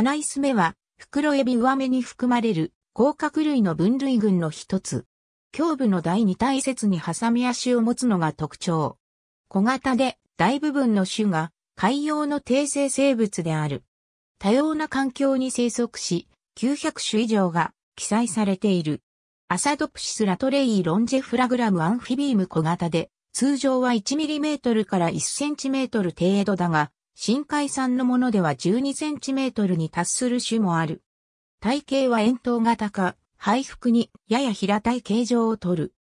ナイス目は、袋エビ上目に含まれる、甲殻類の分類群の一つ。胸部の第二大節にハサミ足を持つのが特徴。小型で大部分の種が海洋の低生生物である。多様な環境に生息し、900種以上が記載されている。アサドプシスラトレイロンジェフラグラムアンフィビーム小型で、通常は1トルから1トル程度だが、深海産のものでは12センチメートルに達する種もある。体型は円筒型か、背腹にやや平たい形状をとる。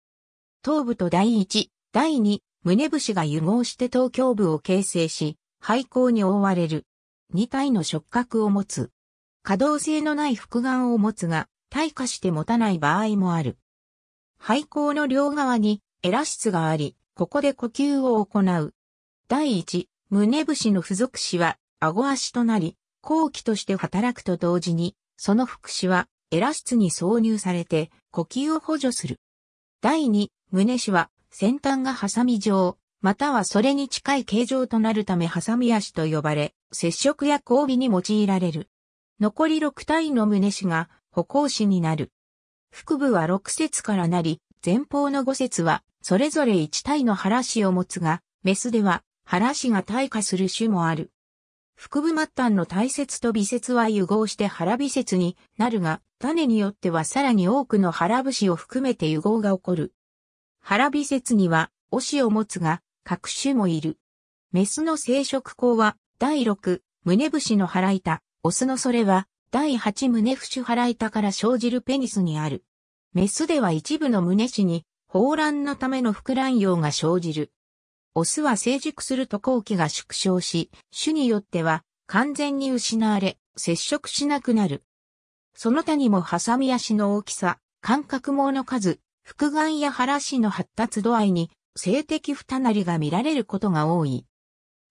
頭部と第一、第二、胸節が融合して頭胸部を形成し、肺甲に覆われる。二体の触覚を持つ。可動性のない複眼を持つが、退化して持たない場合もある。肺甲の両側にエラ室があり、ここで呼吸を行う。第一、胸節の付属詞は、顎足となり、後期として働くと同時に、その副詞は、エラ室に挿入されて、呼吸を補助する。第二、胸詞は、先端がハサミ状、またはそれに近い形状となるためハサミ足と呼ばれ、接触や交尾に用いられる。残り六体の胸詞が歩行詞になる。腹部は六節からなり、前方の五節はそれぞれ一体の腹詞を持つが、メスでは腹氏が退化する種もある。腹部末端の大切と微節は融合して腹微節になるが、種によってはさらに多くの腹節を含めて融合が起こる。腹微節には、おしを持つが、各種もいる。メスの生殖口は、第6、胸節の腹板、オスのそれは、第8胸節腹板から生じるペニスにある。メスでは一部の胸子に、放卵のための副卵用が生じる。オスは成熟すると後期が縮小し、種によっては完全に失われ、接触しなくなる。その他にもハサミ足の大きさ、感覚毛の数、腹眼や腹足の発達度合いに性的不たなりが見られることが多い。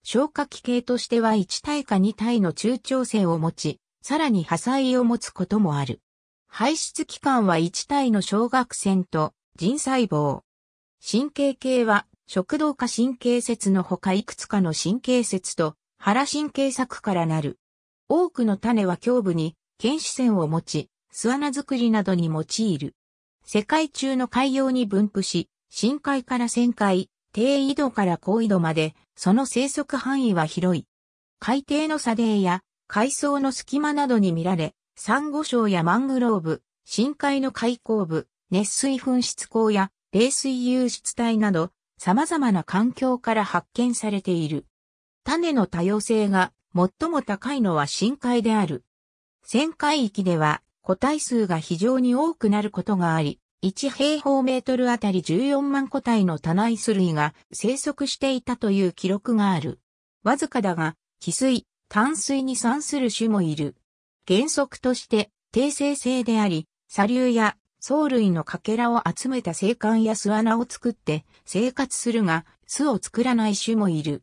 消化器系としては1体か2体の中長性を持ち、さらに破砕を持つこともある。排出器官は1体の小学腺と腎細胞。神経系は食道下神経節のほかいくつかの神経節と腹神経柵からなる。多くの種は胸部に剣視線を持ち、巣穴作りなどに用いる。世界中の海洋に分布し、深海から旋海、低緯度から高緯度まで、その生息範囲は広い。海底の砂泥や海藻の隙間などに見られ、サンゴ礁やマングローブ、深海の海溝部、熱水噴出口や冷水湧出帯など、様々な環境から発見されている。種の多様性が最も高いのは深海である。深海域では個体数が非常に多くなることがあり、1平方メートルあたり14万個体の多内種類が生息していたという記録がある。わずかだが、汽水、淡水に産する種もいる。原則として、定性性であり、砂流や藻類のかけらを集めた生管や巣穴を作って生活するが、巣を作らない種もいる。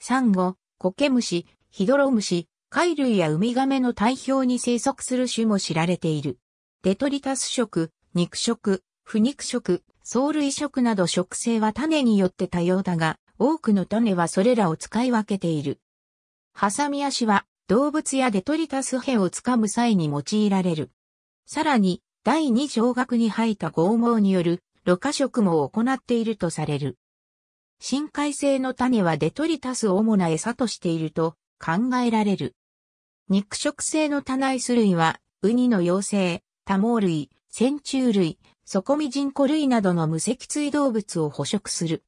サンゴ、コケムシ、ヒドロムシ、貝類やウミガメの体表に生息する種も知られている。デトリタス食、肉食、不肉食、藻類食など食性は種によって多様だが、多くの種はそれらを使い分けている。ハサミ足は動物やデトリタスヘをつかむ際に用いられる。さらに、第二小学に入った剛毛による、露化食も行っているとされる。深海性の種はデトリタスを主な餌としていると考えられる。肉食性の多内種類は、ウニの妖精、多毛類、線虫類、底見人古類などの無脊椎動物を捕食する。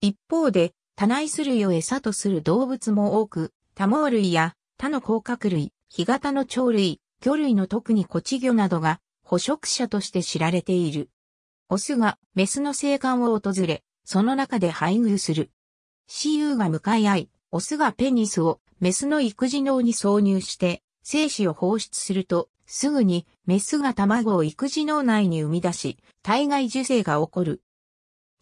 一方で、多内種類を餌とする動物も多く、多毛類や他の甲殻類、干潟の鳥類、魚類の特にコチ魚などが捕食者として知られている。オスがメスの生還を訪れ、その中で配偶する。雌雄が向かい合い、オスがペニスをメスの育児脳に挿入して、精子を放出すると、すぐにメスが卵を育児脳内に生み出し、体外受精が起こる。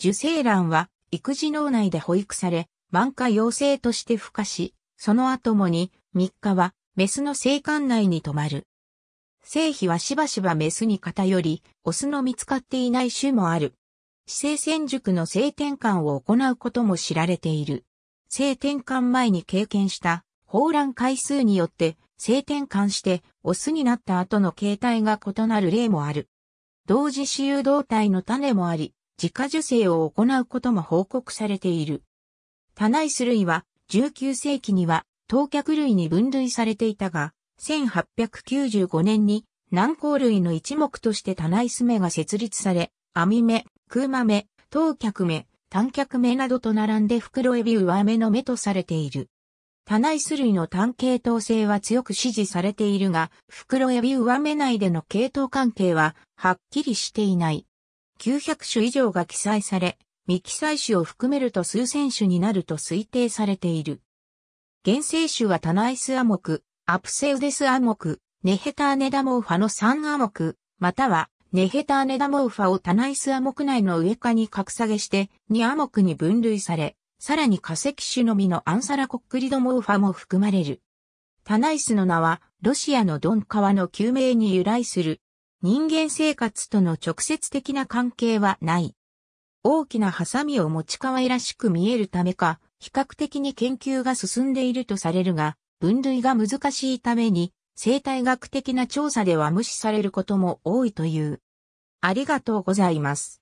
受精卵は育児脳内で保育され、満化陽性として孵化し、その後もに3日はメスの生管内に止まる。生皮はしばしばメスに偏り、オスの見つかっていない種もある。性戦塾の性転換を行うことも知られている。性転換前に経験した放卵回数によって性転換してオスになった後の形態が異なる例もある。同時子有動体の種もあり、自家受精を行うことも報告されている。多内種類は19世紀には当脚類に分類されていたが、1895年に南高類の一目として棚イス目が設立され、網目、空間目、当客目、短脚目などと並んで袋エビ上目の目とされている。棚イス類の単系統性は強く支持されているが、袋エビ上目内での系統関係ははっきりしていない。900種以上が記載され、未記載種を含めると数千種になると推定されている。原生種は棚スアモク、アプセウデスアモク、ネヘターネダモーファの3アモク、または、ネヘターネダモーファをタナイスアモク内の上下に格下げして2アモクに分類され、さらに化石種のみのアンサラコックリドモーファも含まれる。タナイスの名は、ロシアのドン川の救命に由来する。人間生活との直接的な関係はない。大きなハサミを持ち可愛らしく見えるためか、比較的に研究が進んでいるとされるが、分類が難しいために、生態学的な調査では無視されることも多いという。ありがとうございます。